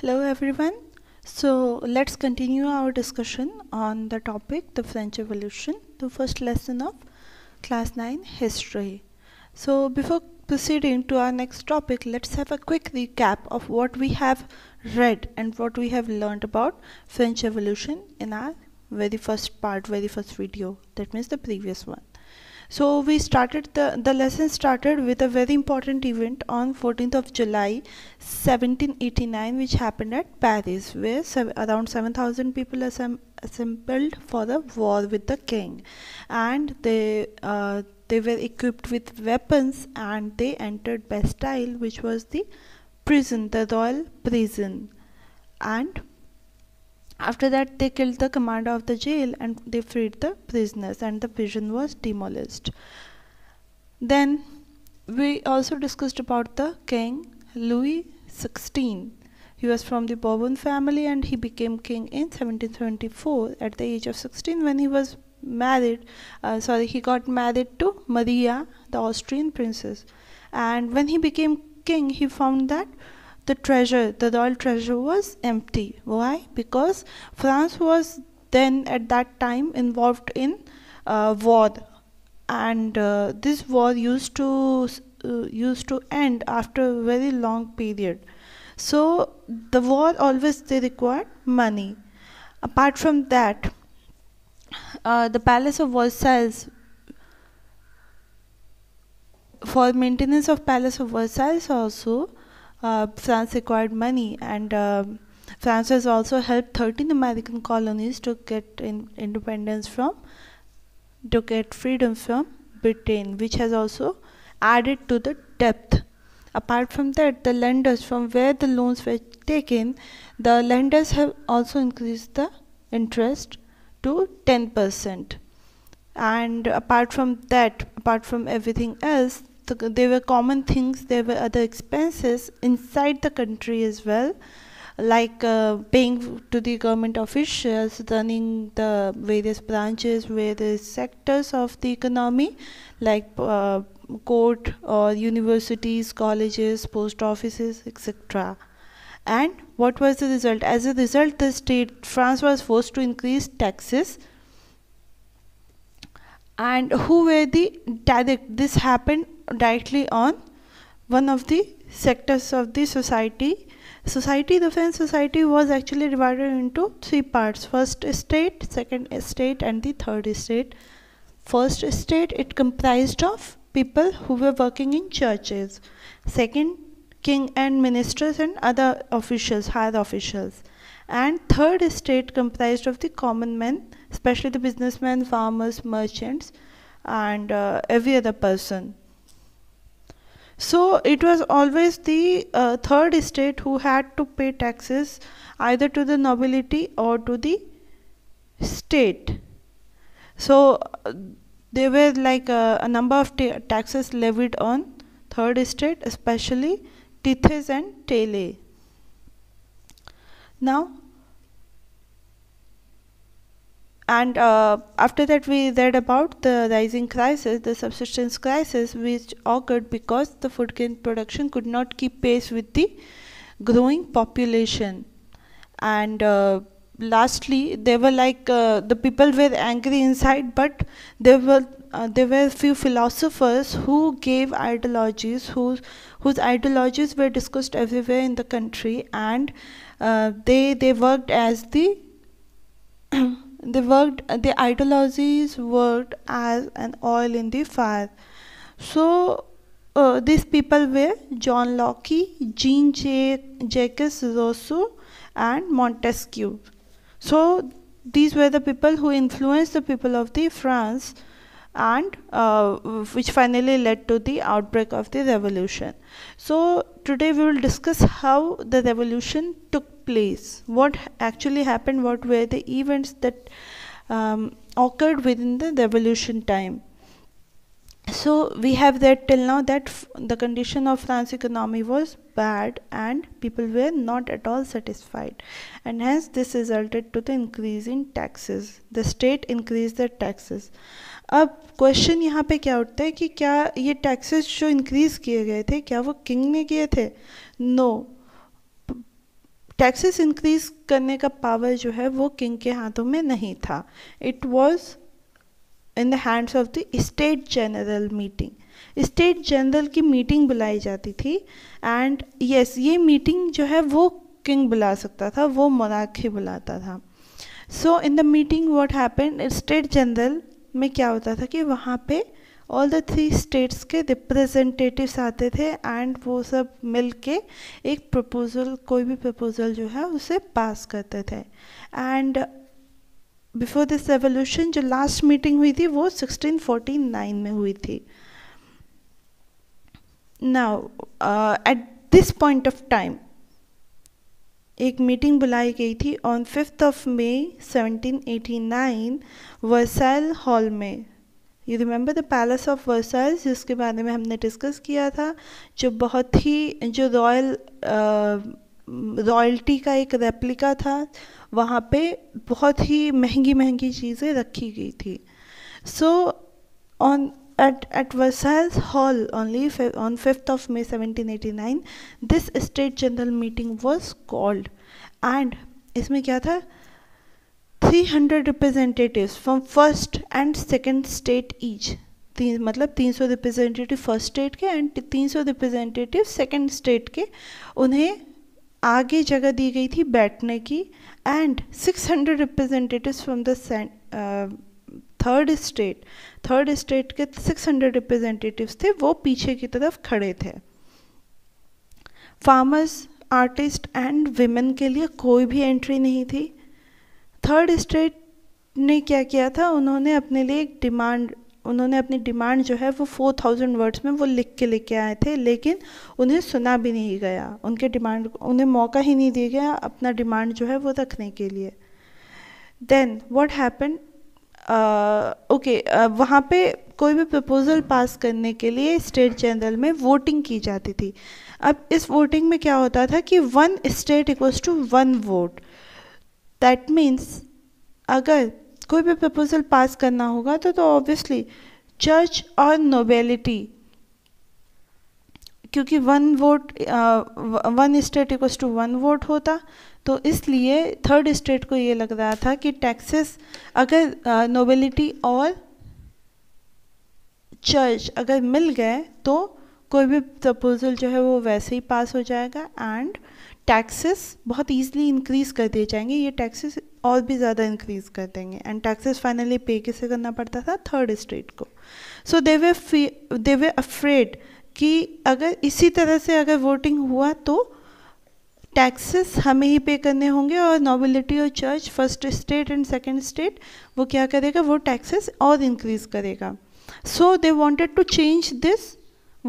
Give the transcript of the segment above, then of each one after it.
Hello everyone. So let's continue our discussion on the topic the French Revolution, the first lesson of class 9 history. So before proceeding to our next topic, let's have a quick recap of what we have read and what we have learned about French Revolution in our very first part, very first video, that means the previous one so we started the the lesson started with a very important event on 14th of july 1789 which happened at paris where sev around 7000 people assembled for the war with the king and they uh, they were equipped with weapons and they entered bastille which was the prison the royal prison and after that, they killed the commander of the jail and they freed the prisoners, and the prison was demolished. Then we also discussed about the king Louis XVI. He was from the Bourbon family and he became king in 1774 at the age of 16 when he was married. Uh, sorry, he got married to Maria, the Austrian princess. And when he became king, he found that the treasure, the royal treasure was empty. Why? Because France was then at that time involved in uh, war, and uh, this war used to uh, used to end after a very long period. So the war always they required money. Apart from that, uh, the Palace of Versailles for maintenance of Palace of Versailles also uh, France acquired money and uh, France has also helped 13 American colonies to get in independence from, to get freedom from Britain, which has also added to the depth. Apart from that, the lenders from where the loans were taken, the lenders have also increased the interest to 10%. And apart from that, apart from everything else, the, there were common things, there were other expenses inside the country as well, like uh, paying to the government officials, running the various branches, various sectors of the economy, like uh, court or universities, colleges, post offices, etc. And what was the result? As a result, the state France was forced to increase taxes and who were the direct this happened directly on one of the sectors of the society. Society, the French society was actually divided into three parts. First state, second state and the third state. First state, it comprised of people who were working in churches. Second, king and ministers and other officials, higher officials. And third estate comprised of the common men, especially the businessmen, farmers, merchants, and uh, every other person so it was always the uh, third estate who had to pay taxes either to the nobility or to the state. So uh, there were like uh, a number of ta taxes levied on third estate, especially tithes and tele. Now and uh, after that we read about the rising crisis the subsistence crisis which occurred because the food grain production could not keep pace with the growing population and uh, lastly they were like uh, the people were angry inside but there were uh, there were few philosophers who gave ideologies whose whose ideologies were discussed everywhere in the country and uh, they they worked as the They worked, the ideologies worked as an oil in the fire. So uh, these people were John Locke, Jean Jacques Rousseau, and Montesquieu. So these were the people who influenced the people of the France and uh, which finally led to the outbreak of the revolution. So today we will discuss how the revolution took place, what actually happened, what were the events that um, occurred within the revolution time. So we have that till now that the condition of France economy was bad and people were not at all satisfied and hence this resulted to the increase in taxes. The state increased the taxes. अब question यहाँ पे क्या उठता है कि क्या ये taxes जो इंक्रीज़ किए गए थे क्या वो किंग ने किए थे नो टैक्सेस इंक्रीज़ करने का पावर जो है वो किंग के हाथों में नहीं था it was in the hands of the state general meeting state general की मीटिंग बुलाई जाती थी एंड यस yes, ये मीटिंग जो है वो किंग बुला सकता था वो मोनाक ही बुलाता था so in the meeting what happen state general में क्या होता था कि वहाँ पे ऑल द थ्री स्टेट्स के रिप्रेजेंटेटिव्स आते थे एंड वो सब मिल के एक प्रपोज़ल कोई भी प्रपोज़ल जो है उसे पास करते थे एंड बिफोर दिस रेवोल्यूशन जो लास्ट मीटिंग हुई थी वो 1649 में हुई थी now at this point of time एक मीटिंग बुलाई गई थी on fifth of May 1789 Versailles hall में you remember the palace of Versailles जिसके बारे में हमने डिस्कस किया था जो बहुत ही जो रॉयल रॉयल्टी का एक रेप्लिका था वहाँ पे बहुत ही महंगी महंगी चीज़ें रखी गई थी so on at, at Versailles Hall only on 5th of May 1789 this state general meeting was called and isme kya tha 300 representatives from first and second state each तीन मतलब 300 रिप्रेजेंटेटिव फर्स्ट स्टेट के and 300 representative second state के उन्हें आगे जगह दी गई थी बैठने की and 600 representatives from the third state third state के 600 रिप्रेजेंटेटिव्स थे वो पीछे की तरफ खड़े थे फार्मर्स आर्टिस्ट एंड विमेन के लिए कोई भी एंट्री नहीं थी थर्ड स्टेट ने क्या किया था उन्होंने अपने लिए एक डिमांड उन्होंने अपनी डिमांड जो है वो फोर थाउजेंड वर्ड्स में वो लिख के लेके आए थे लेकिन उन्हें सुना भी नहीं गया उनके डिमांड उन्हें मौका ही नहीं दिया गया अपना डिमांड जो है वो रखने के लिए देन वॉट हैपन ओके वहाँ पे कोई भी प्रपोज़ल पास करने के लिए स्टेट जनरल में वोटिंग की जाती थी अब इस वोटिंग में क्या होता था कि one state equals to one vote that means अगर कोई भी प्रपोज़ल पास करना होगा तो तो ऑब्वियसली चर्च और नोबेलिटी क्योंकि one vote one state equal to one vote होता तो इसलिए थर्ड स्टेट को ये लग रहा था कि टैक्सेस अगर नोबेलिटी uh, और चर्च अगर मिल गए तो कोई भी प्रपोजल जो है वो वैसे ही पास हो जाएगा एंड टैक्सेस बहुत ईजिली इंक्रीज कर दिए जाएंगे ये टैक्सेस और भी ज़्यादा इंक्रीज कर देंगे एंड टैक्सेस फाइनली पे किसे करना पड़ता था थर्ड स्टेट को सो दे वे दे वे अफ्रेड कि अगर इसी तरह से अगर वोटिंग हुआ तो टैक्सेस हमें ही पे करने होंगे और नॉबिलिटी और church first state and second state वो क्या करेगा वो टैक्सेस और इंक्रीज करेगा so they wanted to change this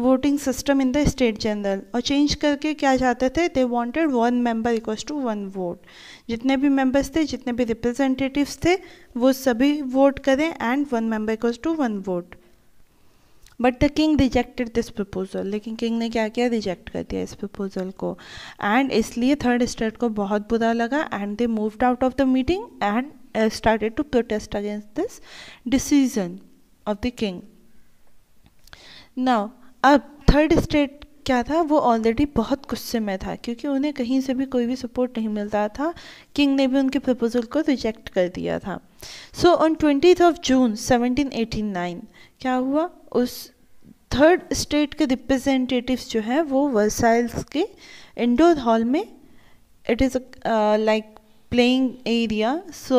voting system in the state general और चेंज करके क्या चाहते थे they wanted one member equals to one vote जितने भी मेंबर्स थे जितने भी रिप्रेजेंटेटिव्स थे वो सभी वोट करें and one member equals to one vote but the king rejected this proposal लेकिन किंग ने क्या किया रिजेक्ट कर दिया इस प्रपोज़ल को एंड इसलिए थर्ड स्टेट को बहुत बुरा लगा and they moved out of the meeting and started to protest against this decision of the king now अब थर्ड स्टेट क्या था वो ऑलरेडी बहुत गुस्से में था क्योंकि उन्हें कहीं से भी कोई भी सपोर्ट नहीं मिल रहा था किंग ने भी उनके प्रपोजल को रिजेक्ट कर दिया था so on twenty of June nine क्या हुआ उस थर्ड स्टेट के रिप्रेजेंटेटिव्स जो हैं वो वर्साइल्स के इंडोर हॉल में it is like playing area so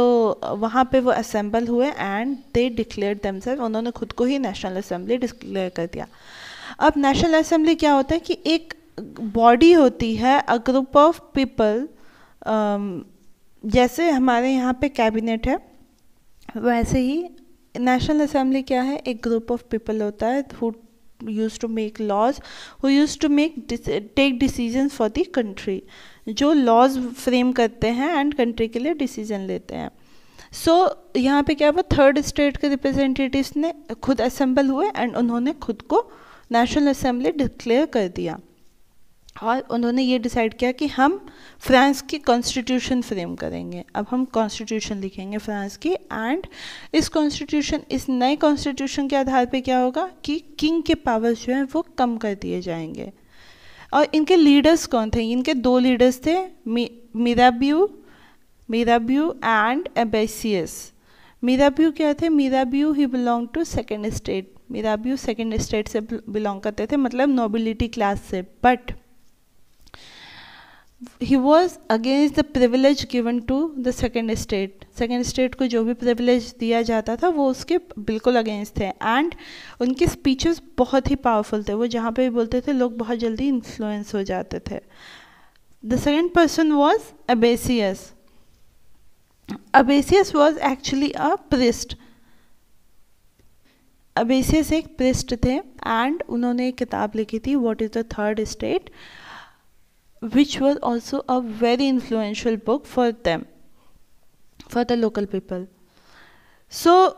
वहाँ पे वो असेंबल हुए एंड दे डिक्लेयर दम उन्होंने खुद को ही नेशनल असेंबली डिक्लेयर कर दिया अब नेशनल असेंबली क्या होता है कि एक बॉडी होती है अ ग्रुप ऑफ पीपल जैसे हमारे यहाँ पे कैबिनेट है वैसे ही नेशनल असेंबली क्या है एक ग्रुप ऑफ पीपल होता है who use to make laws who use to make take decision for the country जो लॉज फ्रेम करते हैं एंड कंट्री के लिए डिसीजन लेते हैं सो so, यहाँ पे क्या हुआ थर्ड स्टेट के रिप्रेजेंटेटिव ने खुद असेंबल हुए एंड उन्होंने खुद को नेशनल असेंबली डिक्लेयर कर दिया और उन्होंने ये डिसाइड किया कि हम फ्रांस की कॉन्स्टिट्यूशन फ्रेम करेंगे अब हम कॉन्स्टिट्यूशन लिखेंगे फ्रांस की एंड इस कॉन्स्टिट्यूशन इस नए कॉन्स्टिट्यूशन के आधार पे क्या होगा कि किंग के पावर्स जो हैं वो कम कर दिए जाएंगे और इनके लीडर्स कौन थे इनके दो लीडर्स थे मी, मीराब्यू मीराब्यू एंड एबेसियस मीराब्यू क्या थे Mirabeau he belong to second state Mirabeau second state से बिलोंग करते थे मतलब नोबिलिटी क्लास से but he was against the privilege given to the second state second state को जो भी प्रिविलेज दिया जाता था वो उसके बिल्कुल अगेंस्ट थे एंड उनके स्पीचेस बहुत ही पावरफुल थे वो जहाँ पे भी बोलते थे लोग बहुत जल्दी इन्फ्लुएंस हो जाते थे the second person was Abbe Sieyes Abbe Sieyes was actually a priest Abbe Sieyes एक प्रिस्ट थे एंड उन्होंने एक किताब लिखी थी what is the third state which was also a very influential book for them, for the local people. So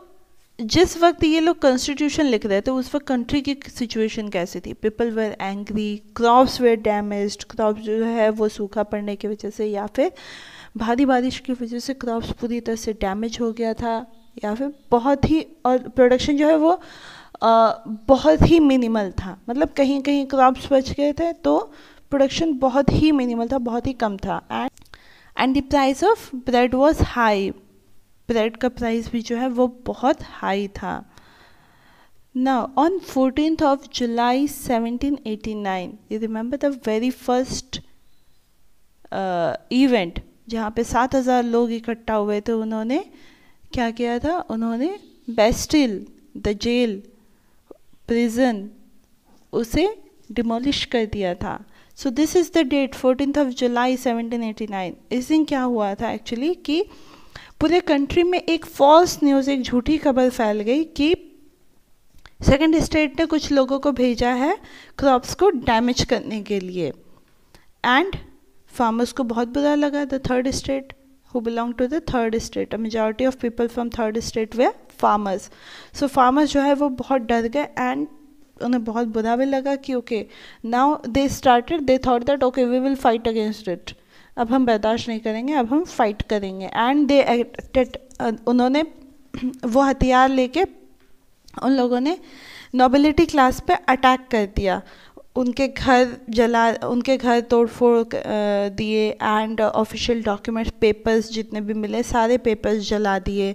जिस वक्त ये लोग कॉन्स्टिट्यूशन लिख रहे थे उस वक्त कंट्री की सिचुएशन कैसी थी people were angry crops were damage crop जो है वो सूखा पड़ने की वजह से या फिर भारी बारिश की वजह से क्रॉप्स पूरी तरह से डैमेज हो गया था या फिर बहुत ही और प्रोडक्शन जो है वो आ, बहुत ही मिनिमल था मतलब कहीं कहीं क्रॉप्स बच गए थे तो प्रोडक्शन बहुत ही मिनिमल था बहुत ही कम था and and the price of bread was high bread का प्राइस भी जो है वो बहुत हाई था ना on fourteen of July eighty nine you remember the very first event जहाँ पे हजार लोग इकट्ठा हुए थे उन्होंने क्या किया था उन्होंने बेस्टिल द जेल प्रिजन उसे डिमोलिश कर दिया था so this is the date fourteen of July 1789 इस दिन क्या हुआ था एक्चुअली कि पूरे कंट्री में एक फॉल्स न्यूज़ एक झूठी खबर फैल गई कि सेकंड स्टेट ने कुछ लोगों को भेजा है क्रॉप्स को डैमेज करने के लिए एंड फार्मर्स को बहुत बुरा लगा the third state who belong to the third state majority of people from third state were farmers so farmers जो है वो बहुत डर गए एंड उन्हें बहुत बुरा भी लगा कि okay now they started they thought that okay we will fight against it अब हम बर्दाश्त नहीं करेंगे अब हम फाइट करेंगे एंड दे उन्होंने वो हथियार लेके उन लोगों ने नोबिलिटी क्लास पे अटैक कर दिया उनके घर जला उनके घर तोड़ फोड़ दिए एंड ऑफिशियल डॉक्यूमेंट्स पेपर्स जितने भी मिले सारे पेपर्स जला दिए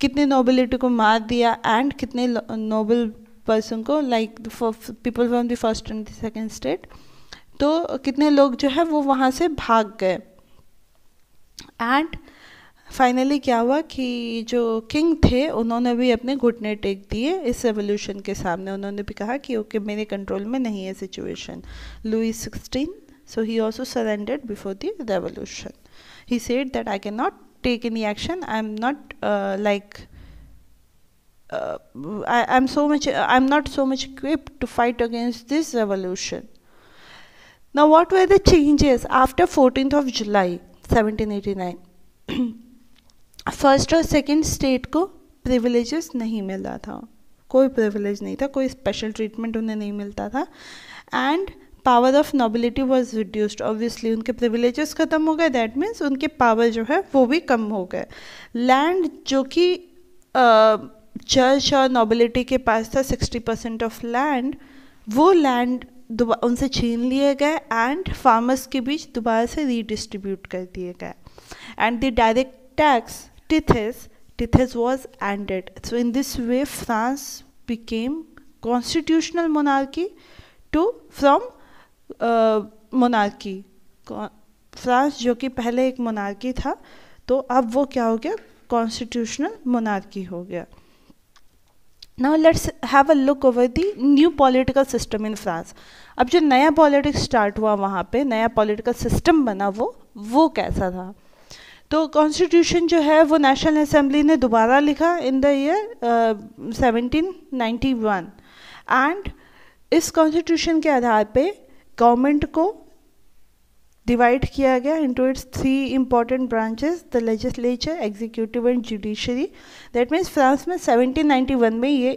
कितने नोबिलिटी को मार दिया एंड कितने नोबल पर्सन को like people from the first and the second state तो कितने लोग जो है वो वहाँ से भाग गए एंड फाइनली क्या हुआ कि जो किंग थे उन्होंने भी अपने घुटने टेक दिए इस रेवोल्यूशन के सामने उन्होंने भी कहा कि ओके मेरे कंट्रोल में नहीं है situation Louis sixteen so he also surrendered before the revolution he said that I can not take any action I am not like uh, I, am so much uh, I'm not so much equipped to fight against this revolution. Now, what were the changes after 14th of July 1789? First और second state को privileges नहीं मिला था कोई privilege नहीं था कोई special treatment उन्हें नहीं मिलता था and power of nobility was reduced obviously उनके प्रिविलेजेस ख़त्म हो गए दैट मीन्स उनके पावर जो है वो भी कम हो गए लैंड जो कि uh, चर्च और नोबिलिटी के पास था सिक्सटी परसेंट ऑफ लैंड वो लैंड उनसे छीन लिए गए एंड फार्मर्स के बीच दोबारा से रीडिस्ट्रीब्यूट कर दिए गए and the direct tax tithes tithes was ended so in this way France became constitutional monarchy to from monarchy France जो कि पहले एक मोनार्की था तो अब वो क्या हो गया कॉन्स्टिट्यूशनल मोनार्की हो गया now let's have a look over the new political system in France अब जो नया पॉलिटिक्स स्टार्ट हुआ वहाँ पे नया पॉलिटिकल सिस्टम बना वो वो कैसा था तो कॉन्स्टिट्यूशन जो है वो नेशनल असेंबली ने दोबारा लिखा in the year seventeen ninety one and इस कॉन्स्टिट्यूशन के आधार पे गवर्नमेंट को डिवाइड किया गया into its three important branches the legislature executive and judiciary that means France में 1791 में ये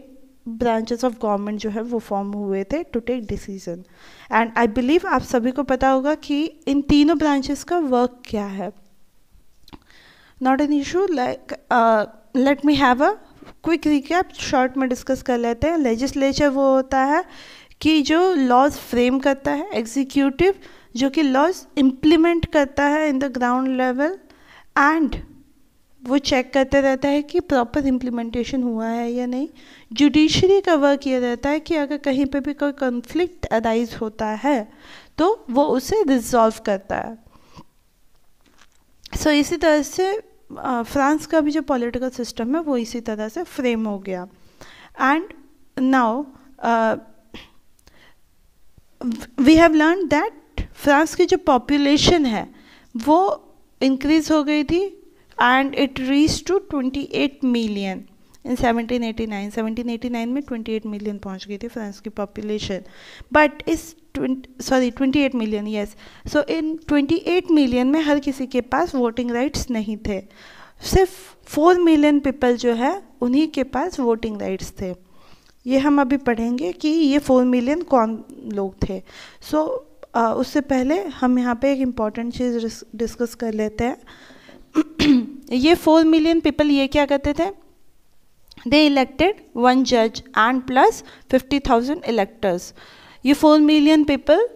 ब्रांचेस ऑफ गवर्नमेंट जो है वो फॉर्म हुए थे to take decision and I believe आप सभी को पता होगा कि इन तीनों ब्रांचेस का वर्क क्या है not an issue like let me have a quick recap short में डिस्कस कर लेते हैं लेजिस्लेचर वो होता है कि जो लॉज फ्रेम करता है एग्जीक्यूटिव जो कि लॉज इम्प्लीमेंट करता है in the ground level and वो चेक करते रहता है कि प्रॉपर इम्प्लीमेंटेशन हुआ है या नहीं जुडिशरी का वर्क ये रहता है कि अगर कहीं पे भी कोई कन्फ्लिक्ट अराइज होता है तो वो उसे रिजॉल्व करता है सो so, इसी तरह से फ्रांस का भी जो पॉलिटिकल सिस्टम है वो इसी तरह से फ्रेम हो गया and now we have learn that France की जो पॉपुलेशन है वो इंक्रीज़ हो गई थी and it reach to 28 million in 1789 1789 में 28 मिलियन पहुंच गई थी फ्रांस की पॉपुलेशन बट इस sorry 28 million yes so in 28 million में हर किसी के पास वोटिंग राइट्स नहीं थे सिर्फ फोर मिलियन पीपल जो है उन्हीं के पास वोटिंग राइट्स थे ये हम अभी पढ़ेंगे कि ये फोर मिलियन कौन लोग थे सो so, आ, उससे पहले हम यहाँ पे एक इम्पॉर्टेंट चीज़ डिस्कस कर लेते हैं ये फोर मिलियन पीपल ये क्या करते थे दे इलेक्टेड वन जज and plus fifty thousand electors ये फोर मिलियन पीपल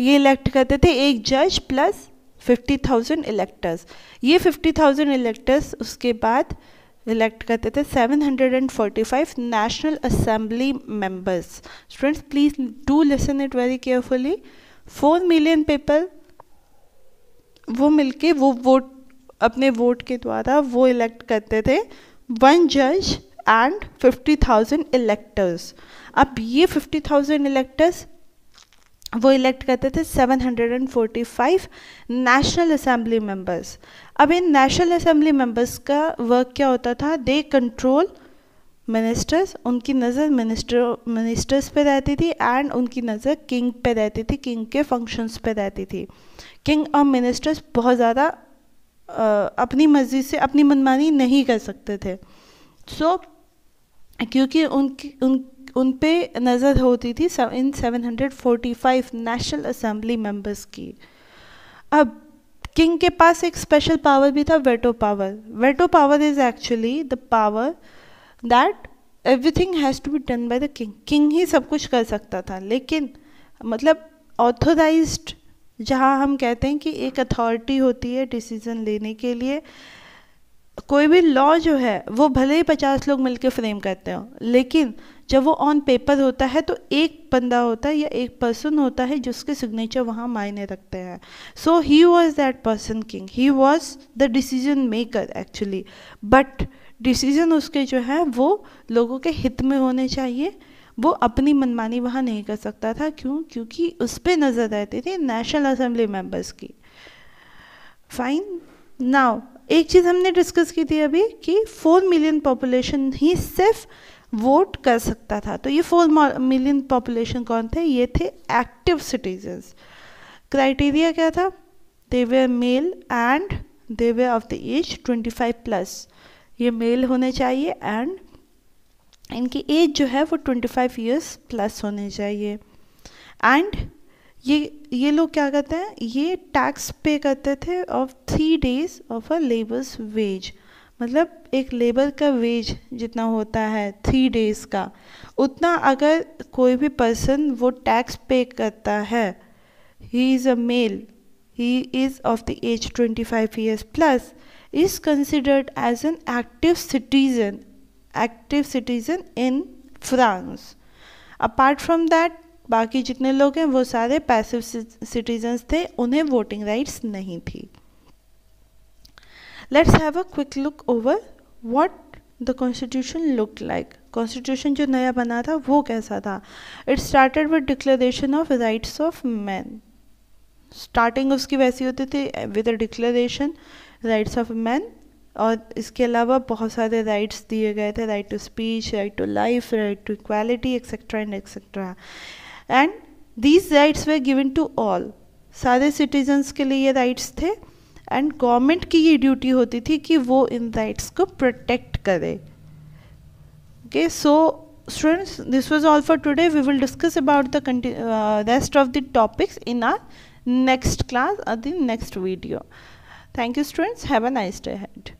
ये इलेक्ट करते थे एक जज प्लस फिफ्टी थाउजेंड इलेक्टर्स ये फिफ्टी थाउजेंड इलेक्टर्स उसके बाद इलेक्ट करते थे seven hundred and forty five national assembly members students please do listen it very carefully four million people वो मिलके वो वोट अपने वोट के द्वारा वो इलेक्ट करते थे वन जज एंड फिफ्टी थाउजेंड इलेक्टर्स अब ये फिफ्टी थाउजेंड इलेक्टर्स वो इलेक्ट करते थे seven hundred and forty five national assembly members अब इन नेशनल असेंबली मेंबर्स का वर्क क्या होता था दे कंट्रोल मिनिस्टर्स उनकी नज़र मिनिस्टर मिनिस्टर्स पे रहती थी एंड उनकी नज़र किंग पे रहती थी किंग के फंक्शंस पे रहती थी किंग और मिनिस्टर्स बहुत ज़्यादा अपनी मर्जी से अपनी मनमानी नहीं कर सकते थे सो so, क्योंकि उनकी उन उन पे नज़र होती थी इन seven hundred forty five national assembly members की अब किंग के पास एक स्पेशल पावर भी था veto power veto power is actually the power that everything has to be done by the king king ही सब कुछ कर सकता था लेकिन मतलब ऑथोराइज जहाँ हम कहते हैं कि एक अथॉरिटी होती है डिसीज़न लेने के लिए कोई भी लॉ जो है वो भले ही पचास लोग मिलकर फ्रेम करते हो लेकिन जब वो ऑन पेपर होता है तो एक बंदा होता है या एक पर्सन होता है जिसके सिग्नेचर वहाँ मायने रखते हैं so he was that person king he was the decision maker actually but decision उसके जो है वो लोगों के हित में होने चाहिए वो अपनी मनमानी वहाँ नहीं कर सकता था क्यों क्योंकि उस पर नज़र रहती थी नेशनल असम्बली मेंबर्स की फाइन नाउ एक चीज़ हमने डिस्कस की थी अभी कि फोर मिलियन पॉपुलेशन ही सिर्फ वोट कर सकता था तो ये फोर मिलियन पॉपुलेशन कौन थे ये थे एक्टिव सिटीजन्स क्राइटेरिया क्या था they were male and they were of the age twenty five plus ये मेल होने चाहिए एंड इनकी एज जो है वो 25 इयर्स प्लस होने चाहिए एंड ये ये लोग क्या करते हैं ये टैक्स पे करते थे of three days of a labour's wage मतलब एक लेबर का वेज जितना होता है थ्री डेज का उतना अगर कोई भी पर्सन वो टैक्स पे करता है he is a male he is of the age twenty five years plus is considered as an active citizen active citizen in France. Apart from that बाकी जितने लोग हैं वो सारे पैसिव सिटीजन्स थे उन्हें वोटिंग राइट्स नहीं थी let's have a quick look over what the constitution look like constitution जो नया बना था वो कैसा था it started with declaration of rights of man starting उसकी वैसी होती थी with a declaration rights of man और इसके अलावा बहुत सारे राइट्स दिए गए थे right to speech right to life right to equality etcetera and etcetera and these rights were given to all सारे सिटीजन्स के लिए ये राइट्स थे एंड गवर्नमेंट की ये ड्यूटी होती थी कि वो इन राइट्स को प्रोटेक्ट करे okay so students this was all for today we will discuss about the rest of the topics in our next class or uh, the next video. Thank you students. Have a nice day ahead.